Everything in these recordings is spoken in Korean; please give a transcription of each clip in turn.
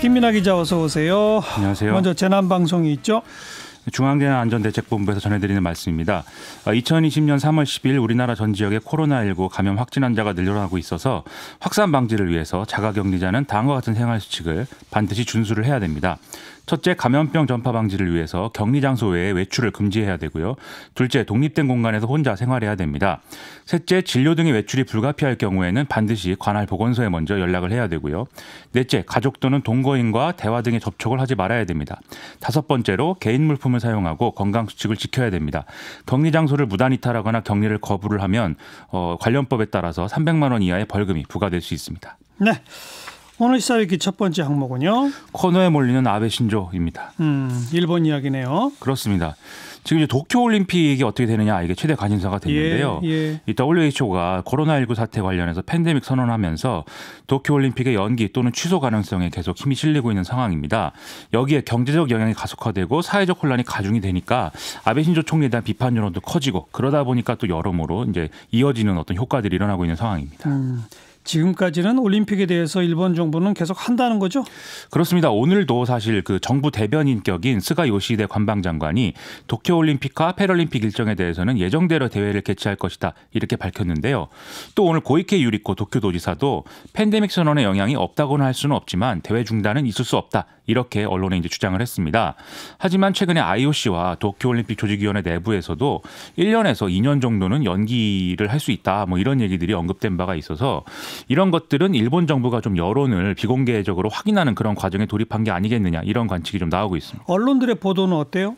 김민아 기자 어서 오세요. 안녕하세요. 먼저 재난 방송이 있죠. 중앙재난안전대책본부에서 전해드리는 말씀입니다. 2020년 3월 10일 우리나라 전 지역에 코로나19 감염 확진 환자가 늘어나고 있어서 확산 방지를 위해서 자가격리자는 다음과 같은 생활 수칙을 반드시 준수를 해야 됩니다. 첫째, 감염병 전파 방지를 위해서 격리 장소 외에 외출을 금지해야 되고요. 둘째, 독립된 공간에서 혼자 생활해야 됩니다. 셋째, 진료 등의 외출이 불가피할 경우에는 반드시 관할 보건소에 먼저 연락을 해야 되고요. 넷째, 가족 또는 동거인과 대화 등의 접촉을 하지 말아야 됩니다. 다섯 번째로 개인 물품을 사용하고 건강 수칙을 지켜야 됩니다. 격리 장소를 무단 이탈하거나 격리를 거부를 하면 어, 관련법에 따라서 300만 원 이하의 벌금이 부과될 수 있습니다. 네. 오늘 시사위기 첫 번째 항목은요. 코너에 몰리는 아베 신조입니다. 음, 일본 이야기네요. 그렇습니다. 지금 이제 도쿄 올림픽이 어떻게 되느냐 이게 최대 관심사가 됐는데요. 예, 예. 이 WHO가 코로나19 사태 관련해서 팬데믹 선언하면서 도쿄 올림픽의 연기 또는 취소 가능성에 계속 힘이 실리고 있는 상황입니다. 여기에 경제적 영향이 가속화되고 사회적 혼란이 가중이 되니까 아베 신조 총리에 대한 비판 여론도 커지고 그러다 보니까 또 여러모로 이제 이어지는 어떤 효과들이 일어나고 있는 상황입니다. 음, 지금까지는 올림픽에 대해서 일본 정부는 계속 한다는 거죠? 그렇습니다. 오늘도 사실 그 정부 대변인격인 스가 요시대 관방장관이 도쿄 올림픽과 패럴림픽 일정에 대해서는 예정대로 대회를 개최할 것이다 이렇게 밝혔는데요. 또 오늘 고이케 유리코 도쿄도지사도 팬데믹 선언의 영향이 없다고는 할 수는 없지만 대회 중단은 있을 수 없다 이렇게 언론에 이제 주장을 했습니다. 하지만 최근에 IOC와 도쿄올림픽 조직위원회 내부에서도 1년에서 2년 정도는 연기를 할 수 있다 뭐 이런 얘기들이 언급된 바가 있어서 이런 것들은 일본 정부가 좀 여론을 비공개적으로 확인하는 그런 과정에 돌입한 게 아니겠느냐 이런 관측이 좀 나오고 있습니다. 언론들의 보도는 어때요?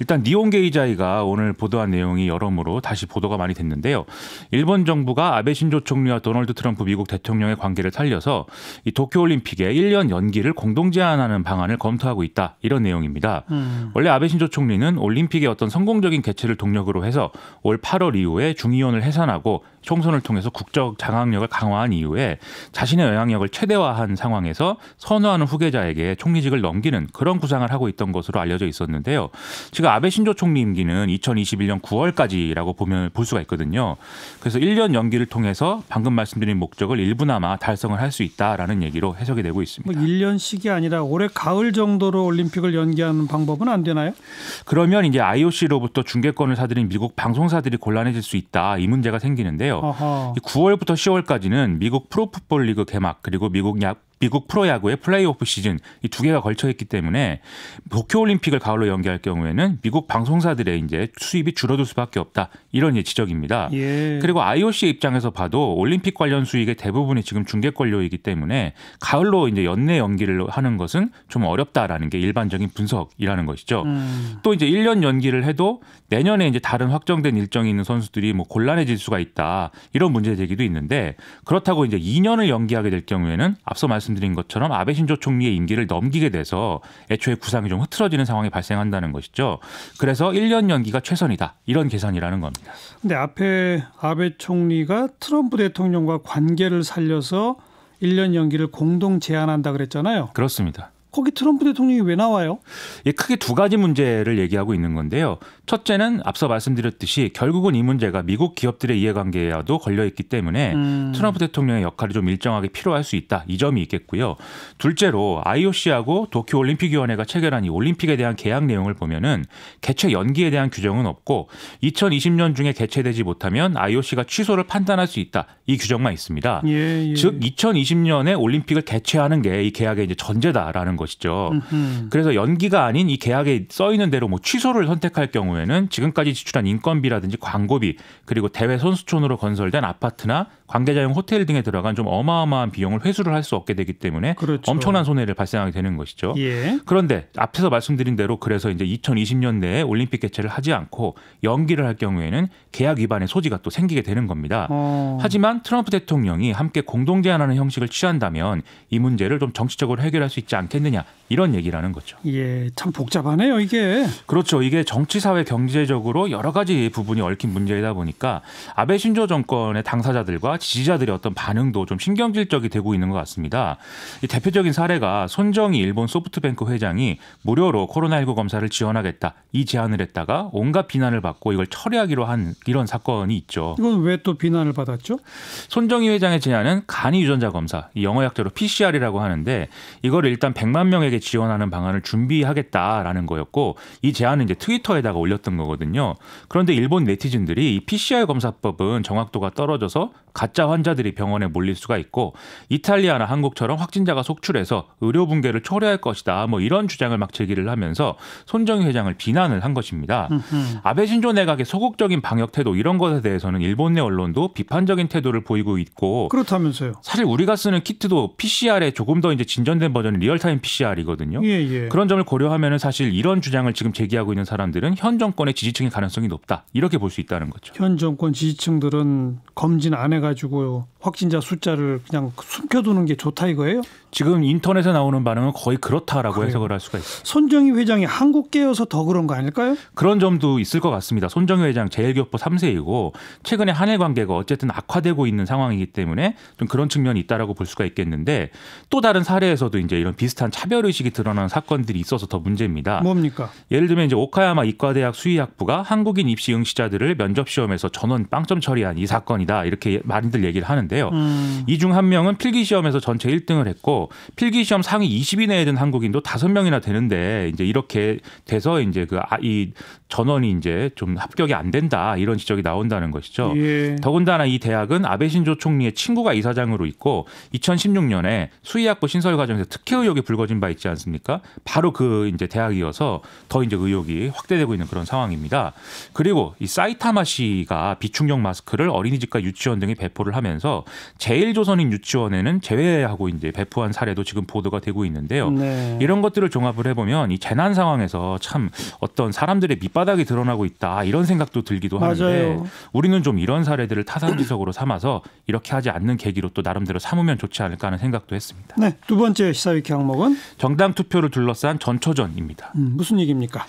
일단 니온게이자이가 오늘 보도한 내용이 여러모로 다시 보도가 많이 됐는데요. 일본 정부가 아베 신조 총리와 도널드 트럼프 미국 대통령의 관계를 살려서 이 도쿄올림픽에 1년 연기를 공동 제안하는 방안을 검토하고 있다 이런 내용입니다. 음. 원래 아베 신조 총리는 올림픽의 어떤 성공적인 개최를 동력으로 해서 올 8월 이후에 중의원을 해산하고 총선을 통해서 국적 장악력을 강화한 이후에 자신의 영향력을 최대화한 상황에서 선호하는 후계자에게 총리직을 넘기는 그런 구상을 하고 있던 것으로 알려져 있었는데요. 지금 아베 신조 총리 임기는 2021년 9월까지라고 보면 볼 수가 있거든요. 그래서 1년 연기를 통해서 방금 말씀드린 목적을 일부나마 달성을 할 수 있다라는 얘기로 해석이 되고 있습니다. 뭐1년 시기 아니라 올해 가을 정도로 올림픽을 연기하는 방법은 안 되나요? 그러면 이제 IOC로부터 중계권을 사들인 미국 방송사들이 곤란해질 수 있다 이 문제가 생기는데요. 아하. 9월부터 10월까지는 미국 프로풋볼 리그 개막 그리고 미국 약 미국 프로야구의 플레이오프 시즌 이 두 개가 걸쳐 있기 때문에 도쿄올림픽을 가을로 연기할 경우에는 미국 방송사들의 이제 수입이 줄어들 수밖에 없다 이런 지적입니다. 예. 그리고 IOC 입장에서 봐도 올림픽 관련 수익의 대부분이 지금 중계권료이기 때문에 가을로 이제 연내 연기를 하는 것은 좀 어렵다라는 게 일반적인 분석이라는 것이죠. 음. 또 이제 1년 연기를 해도 내년에 이제 다른 확정된 일정이 있는 선수들이 뭐 곤란해질 수가 있다 이런 문제 제기도 있는데 그렇다고 이제 2년을 연기하게 될 경우에는 앞서 말씀 말씀드린 것처럼 아베 신조 총리의 임기를 넘기게 돼서 애초에 구상이 좀 흐트러지는 상황이 발생한다는 것이죠. 그래서 1년 연기가 최선이다. 이런 계산이라는 겁니다. 근데 앞에 아베 총리가 트럼프 대통령과 관계를 살려서 1년 연기를 공동 제안한다 그랬잖아요. 그렇습니다. 거기 트럼프 대통령이 왜 나와요? 예, 크게 두 가지 문제를 얘기하고 있는 건데요. 첫째는 앞서 말씀드렸듯이 결국은 이 문제가 미국 기업들의 이해관계에도 걸려 있기 때문에 음. 트럼프 대통령의 역할이 좀 일정하게 필요할 수 있다 이 점이 있겠고요. 둘째로 IOC하고 도쿄 올림픽위원회가 체결한 이 올림픽에 대한 계약 내용을 보면은 개최 연기에 대한 규정은 없고 2020년 중에 개최되지 못하면 IOC가 취소를 판단할 수 있다 이 규정만 있습니다. 예, 예. 즉 2020년에 올림픽을 개최하는 게 이 계약의 이제 전제다라는 것이죠. 음흠. 그래서 연기가 아닌 이 계약에 써 있는 대로 뭐 취소를 선택할 경우에 경우에는 지금까지 지출한 인건비라든지 광고비 그리고 대외 선수촌으로 건설된 아파트나 관계자용 호텔 등에 들어간 좀 어마어마한 비용을 회수를 할 수 없게 되기 때문에 그렇죠. 엄청난 손해를 발생하게 되는 것이죠. 예. 그런데 앞에서 말씀드린 대로 그래서 이제 2 0 2 0년내에 올림픽 개최를 하지 않고 연기를 할 경우에는 계약 위반의 소지가 또 생기게 되는 겁니다. 어. 하지만 트럼프 대통령이 함께 공동 제안하는 형식을 취한다면 이 문제를 좀 정치적으로 해결할 수 있지 않겠느냐 이런 얘기라는 거죠. 예, 참 복잡하네요 이게. 그렇죠. 이게 정치 사회 경제적으로 여러 가지 부분이 얽힌 문제이다 보니까 아베 신조 정권의 당사자들과 지지자들의 어떤 반응도 좀 신경질적이 되고 있는 것 같습니다. 대표적인 사례가 손정희 일본 소프트뱅크 회장이 무료로 코로나19 검사를 지원하겠다 이 제안을 했다가 온갖 비난을 받고 이걸 철회하기로 한 이런 사건이 있죠. 이건 왜 또 비난을 받았죠? 손정희 회장의 제안은 간이 유전자 검사, 영어 약자로 PCR이라고 하는데 이걸 일단 100만 명에게 지원하는 방안을 준비하겠다라는 거였고 이 제안은 이제 트위터에다가 올렸. 이었던 거거든요. 그런데 일본 네티즌들이 이 PCR 검사법은 정확도가 떨어져서 가짜 환자들이 병원에 몰릴 수가 있고 이탈리아나 한국처럼 확진자가 속출해서 의료 붕괴를 초래할 것이다. 뭐 이런 주장을 막 제기를 하면서 손정희 회장을 비난을 한 것입니다. 아베 신조 내각의 소극적인 방역 태도 이런 것에 대해서는 일본 내 언론도 비판적인 태도를 보이고 있고 그렇다면서요. 사실 우리가 쓰는 키트도 PCR에 조금 더 이제 진전된 버전은 리얼타임 PCR이거든요. 예, 예. 그런 점을 고려하면 사실 이런 주장을 지금 제기하고 있는 사람들은 현정 정권의 지지층의 가능성이 높다 이렇게 볼 수 있다는 거죠. 현 정권 지지층들은 검진 안 해가지고 확진자 숫자를 그냥 숨겨두는 게 좋다 이거예요? 지금 인터넷에 나오는 반응은 거의 그렇다라고 그래요. 해석을 할 수가 있습니다. 손정희 회장이 한국계여서 더 그런 거 아닐까요? 그런 점도 있을 것 같습니다. 손정희 회장 제일교포 3세이고 최근에 한일 관계가 어쨌든 악화되고 있는 상황이기 때문에 좀 그런 측면이 있다라고 볼 수가 있겠는데 또 다른 사례에서도 이제 이런 비슷한 차별 의식이 드러난 사건들이 있어서 더 문제입니다. 뭡니까? 예를 들면 이제 오카야마 이과대학 대학 수의학부가 한국인 입시 응시자들을 면접 시험에서 전원 빵점 처리한 이 사건이다 이렇게 많이들 얘기를 하는데요. 음. 이중 한 명은 필기 시험에서 전체 1등을 했고 필기 시험 상위 20위 내에 든 한국인도 5명이나 되는데 이제 이렇게 돼서 이제 그이 아, 전원이 이제 좀 합격이 안 된다 이런 지적이 나온다는 것이죠. 예. 더군다나 이 대학은 아베 신조 총리의 친구가 이사장으로 있고 2016년에 수의학부 신설 과정에서 특혜 의혹이 불거진 바 있지 않습니까? 바로 그 이제 대학이어서 더 이제 의혹이 확대되고 있는 그런 그런 상황입니다. 그리고 이사이타마씨가 비충격 마스크를 어린이집과 유치원 등에 배포를 하면서 제일조선인 유치원에는 제외하고 이제 배포한 사례도 지금 보도가 되고 있는데요. 네. 이런 것들을 종합을 해보면 이 재난 상황에서 참 어떤 사람들의 밑바닥이 드러나고 있다 이런 생각도 들기도 맞아요. 하는데 우리는 좀 이런 사례들을 타산지석으로 삼아서 이렇게 하지 않는 계기로 또 나름대로 삼으면 좋지 않을까 하는 생각도 했습니다. 네, 두 번째 시사위키 항목은 정당 투표를 둘러싼 전초전입니다. 음, 무슨 얘기입니까?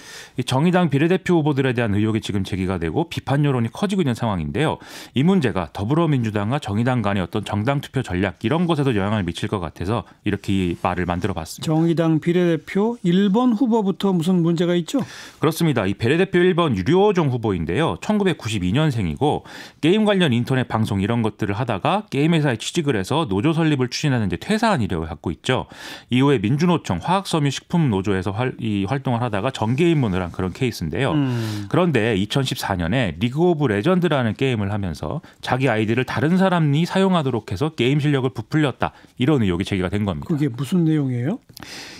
정의당 비례대표 비례대표 후보들에 대한 의혹이 지금 제기가 되고 비판 여론이 커지고 있는 상황인데요. 이 문제가 더불어민주당과 정의당 간의 어떤 정당 투표 전략 이런 것에도 영향을 미칠 것 같아서 이렇게 말을 만들어 봤습니다. 정의당 비례대표 1번 후보부터 무슨 문제가 있죠? 그렇습니다. 이 비례대표 1번 유료종 후보인데요. 1992년생이고 게임 관련 인터넷 방송 이런 것들을 하다가 게임 회사에 취직을 해서 노조 설립을 추진하는 데 퇴사한 이력을 갖고 있죠. 이후에 민주노총 화학섬유 식품 노조에서 활, 이 활동을 하다가 정계 입문을 한 그런 케이스인데요. 있는데요. 음. 그런데 2014년에 리그 오브 레전드라는 게임을 하면서 자기 아이디를 다른 사람이 사용하도록 해서 게임 실력을 부풀렸다 이런 의혹이 제기가 된 겁니다. 그게 무슨 내용이에요?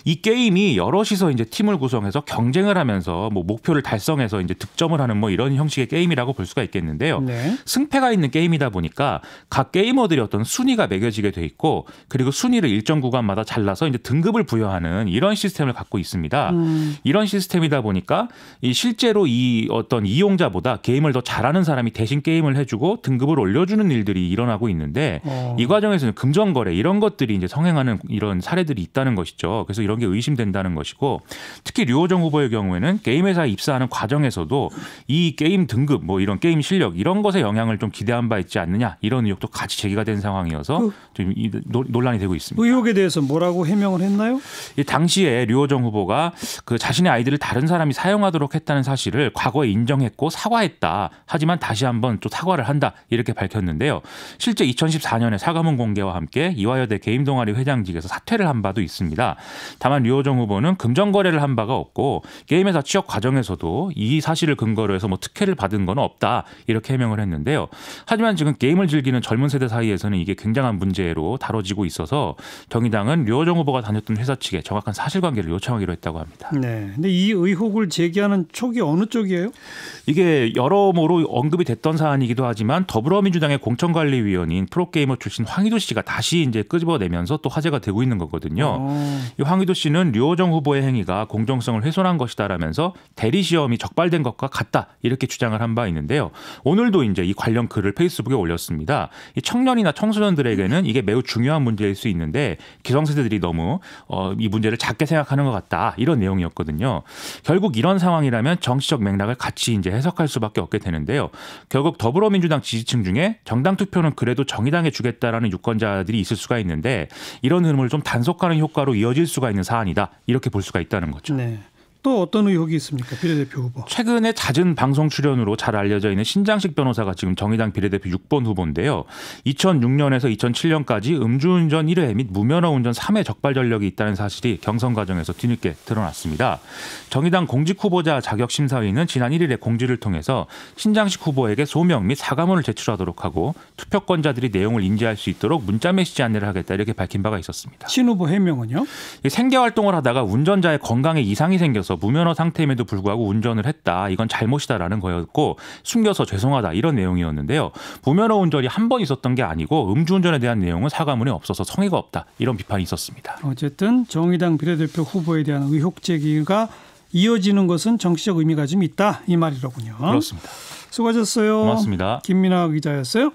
이 게임이 여럿이서 이제 팀을 구성해서 경쟁을 하면서 뭐 목표를 달성해서 이제 득점을 하는 뭐 이런 형식의 게임이라고 볼 수가 있겠는데요. 네. 승패가 있는 게임이다 보니까 각 게이머들이 어떤 순위가 매겨지게 돼 있고 그리고 순위를 일정 구간마다 잘라서 이제 등급을 부여하는 이런 시스템을 갖고 있습니다. 음. 이런 시스템이다 보니까 이 실, 실제로 이 어떤 이용자보다 게임을 더 잘하는 사람이 대신 게임을 해주고 등급을 올려주는 일들이 일어나고 있는데 어. 이 과정에서는 금전거래 이런 것들이 이제 성행하는 이런 사례들이 있다는 것이죠. 그래서 이런 게 의심된다는 것이고 특히 류호정 후보의 경우에는 게임 회사에 입사하는 과정에서도 이 게임 등급 뭐 이런 게임 실력 이런 것에 영향을 좀 기대한 바 있지 않느냐 이런 의혹도 같이 제기가 된 상황이어서 그좀 논란이 되고 있습니다. 의혹에 대해서 뭐라고 해명을 했나요? 당시에 류호정 후보가 그 자신의 아이들을 다른 사람이 사용하도록 했다는 사실을 과거에 인정했고 사과했다. 하지만 다시 한번 또 사과를 한다. 이렇게 밝혔는데요. 실제 2014년에 사과문 공개와 함께 이화여대 게임동아리 회장직에서 사퇴를 한 바도 있습니다. 다만 류호정 후보는 금전거래를 한 바가 없고 게임회사 취업 과정에서도 이 사실을 근거로 해서 뭐 특혜를 받은 건 없다. 이렇게 해명을 했는데요. 하지만 지금 게임을 즐기는 젊은 세대 사이에서는 이게 굉장한 문제로 다뤄지고 있어서 정의당은 류호정 후보가 다녔던 회사 측에 정확한 사실관계를 요청하기로 했다고 합니다. 네. 근데 이 의혹을 제기하는 초기 쪽이 어느 쪽이에요? 이게 여러모로 언급이 됐던 사안이기도 하지만 더불어민주당의 공천관리위원인 프로게이머 출신 황희도 씨가 다시 이제 끄집어내면서 또 화제가 되고 있는 거거든요. 어. 이 황희도 씨는 류호정 후보의 행위가 공정성을 훼손한 것이다라면서 대리 시험이 적발된 것과 같다 이렇게 주장을 한 바 있는데요. 오늘도 이제 이 관련 글을 페이스북에 올렸습니다. 이 청년이나 청소년들에게는 이게 매우 중요한 문제일 수 있는데 기성세대들이 너무 어, 이 문제를 작게 생각하는 것 같다 이런 내용이었거든요. 결국 이런 상황이라면 정치적 맥락을 같이 이제 해석할 수밖에 없게 되는데요. 결국 더불어민주당 지지층 중에 정당 투표는 그래도 정의당에 주겠다라는 유권자들이 있을 수가 있는데 이런 흐름을 좀 단속하는 효과로 이어질 수가 있는 사안이다 이렇게 볼 수가 있다는 거죠. 네. 또 어떤 의혹이 있습니까? 비례대표 후보. 최근에 잦은 방송 출연으로 잘 알려져 있는 신장식 변호사가 지금 정의당 비례대표 6번 후보인데요. 2006년에서 2007년까지 음주운전 1회 및 무면허 운전 3회 적발 전력이 있다는 사실이 경선 과정에서 뒤늦게 드러났습니다. 정의당 공직 후보자 자격 심사위는 지난 1일에 공지를 통해서 신장식 후보에게 소명 및 사과문을 제출하도록 하고 투표권자들이 내용을 인지할 수 있도록 문자 메시지 안내를 하겠다 이렇게 밝힌 바가 있었습니다. 신 후보 해명은요? 예, 생계 활동을 하다가 운전자의 건강에 이상이 생겨서 무면허 상태임에도 불구하고 운전을 했다. 이건 잘못이다라는 거였고 숨겨서 죄송하다 이런 내용이었는데요. 무면허 운전이 한 번 있었던 게 아니고 음주운전에 대한 내용은 사과문이 없어서 성의가 없다 이런 비판이 있었습니다. 어쨌든 정의당 비례대표 후보에 대한 의혹 제기가 이어지는 것은 정치적 의미가 좀 있다 이 말이로군요. 그렇습니다. 수고하셨어요. 고맙습니다. 김민아 기자였어요.